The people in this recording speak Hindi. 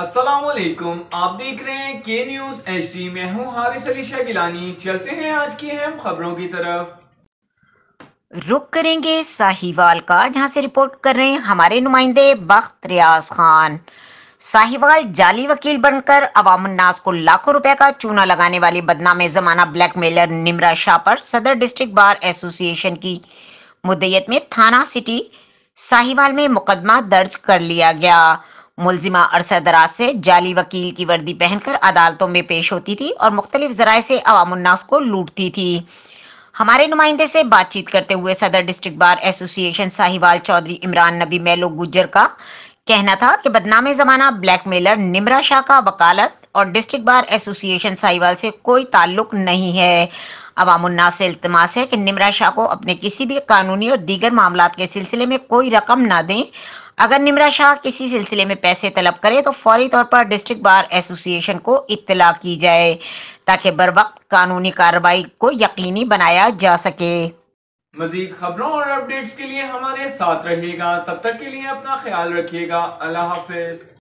असलकुम आप देख रहे हैं के न्यूज एच डी मैं हूँ हारिस अली शाह गिलानी चलते हैं आज की अहम खबरों की तरफ रुक करेंगे साहिवाल का जहाँ से रिपोर्ट कर रहे हैं हमारे नुमाइंदे बख्त रियाज खान साहिवाल जाली वकील बनकर अवामनास को लाखों रुपए का चूना लगाने वाले बदनामे जमाना ब्लैकमेलर निमरा शाह पर सदर डिस्ट्रिक्ट बार एसोसिएशन की मुद्दत में थाना सिटी साहिवाल में मुकदमा दर्ज कर लिया गया मुलजिमा अरसा दराज से जाली वकील की वर्दी पहनकर अदालतों में पेश होती थी और मुख्तलिफ जराये से अवामनास को लूटती थी हमारे नुमाइंदे से बातचीत करते हुए सदर district bar association Sahiwal Chaudhry Imran Nabi मेलो गुजर का कहना था कि बदनामे जमाना ब्लैकमेलर निमरा शाह का वकालत और डिस्ट्रिक्ट बार एसोसिएशन साहिवाल से कोई ताल्लुक नहीं है अवामनास से अल्तमास है कि निमरा शाह को अपने किसी भी कानूनी और दीगर मामला के सिलसिले में कोई रकम ना दें अगर निमरा शाह किसी सिलसिले में पैसे तलब करे तो फौरी तौर पर डिस्ट्रिक्ट बार एसोसिएशन को इतला की जाए ताकि बर वक्त कानूनी कार्रवाई को यकीनी बनाया जा सके मजीद खबरों और अपडेट्स के लिए हमारे साथ रहिएगा तब तक के लिए अपना ख्याल रखिएगा अल्लाह हाफिज